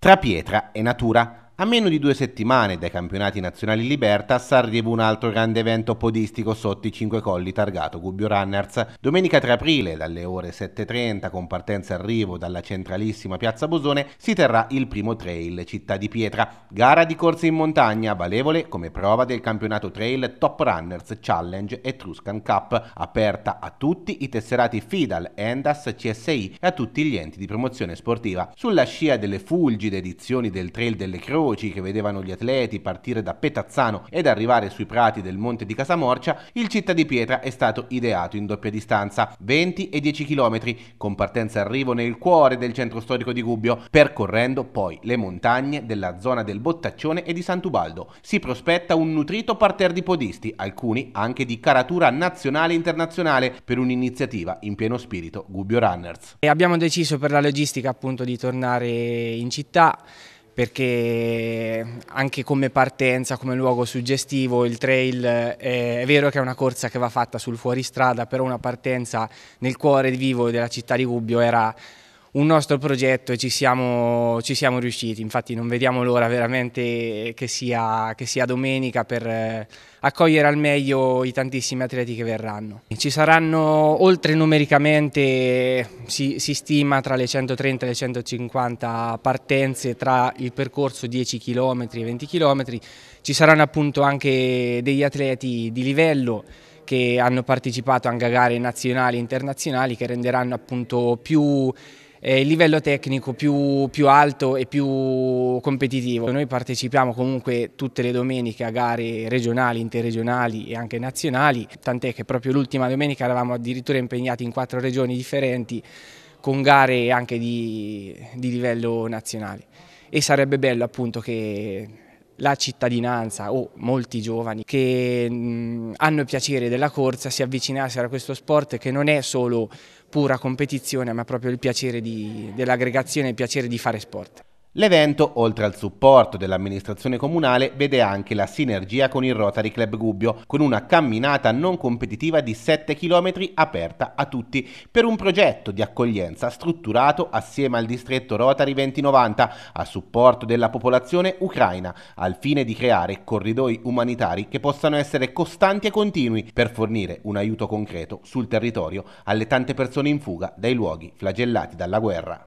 tra pietra e natura. A meno di due settimane dai campionati nazionali Libertas arriva un altro grande evento podistico sotto i 5 colli targato Gubbio Runners. Domenica 3 aprile dalle ore 7.30 con partenza e arrivo dalla centralissima piazza Bosone si terrà il primo trail Città di Pietra, gara di corse in montagna valevole come prova del campionato trail Top Runners Challenge Etruscan Cup, aperta a tutti i tesserati Fidal, Endas, CSI e a tutti gli enti di promozione sportiva. Sulla scia delle fulgide edizioni del Trail delle Croce veloci che vedevano gli atleti partire da Petazzano ed arrivare sui prati del Monte di Casamorcia, il Città di Pietra è stato ideato in doppia distanza, 20 e 10 km, con partenza e arrivo nel cuore del centro storico di Gubbio, percorrendo poi le montagne della zona del Bottaccione e di Sant'Ubaldo. Si prospetta un nutrito parterre di podisti, alcuni anche di caratura nazionale e internazionale, per un'iniziativa in pieno spirito Gubbio Runners. E abbiamo deciso per la logistica appunto di tornare in città perché anche come partenza, come luogo suggestivo, il trail è, eh, è, vero che è una corsa che va fatta sul fuoristrada, però una partenza nel cuore vivo della città di Gubbio era un nostro progetto e ci siamo, ci siamo riusciti, infatti non vediamo l'ora veramente che sia, che sia domenica per eh, accogliere al meglio i tantissimi atleti che verranno. Ci saranno oltre numericamente si, si stima tra le 130 e le 150 partenze tra il percorso 10 km e 20 km, ci saranno appunto anche degli atleti di livello che hanno partecipato anche a gare nazionali e internazionali che renderanno appunto più eh, il livello tecnico più, più, alto e più competitivo. Noi partecipiamo comunque tutte le domeniche a gare regionali, interregionali e anche nazionali, tant'è che proprio l'ultima domenica eravamo addirittura impegnati in quattro regioni differenti con gare anche di, di livello nazionale e sarebbe bello appunto che la cittadinanza o molti giovani che hanno il piacere della corsa si avvicinassero a questo sport che non è solo pura competizione ma proprio il piacere dell'aggregazione, il piacere di fare sport. L'evento, oltre al supporto dell'amministrazione comunale, vede anche la sinergia con il Rotary Club Gubbio, con una camminata non competitiva di 7 km aperta a tutti, per un progetto di accoglienza strutturato assieme al distretto Rotary 2090, a supporto della popolazione ucraina, al fine di creare corridoi umanitari che possano essere costanti e continui per fornire un aiuto concreto sul territorio alle tante persone in fuga dai luoghi flagellati dalla guerra.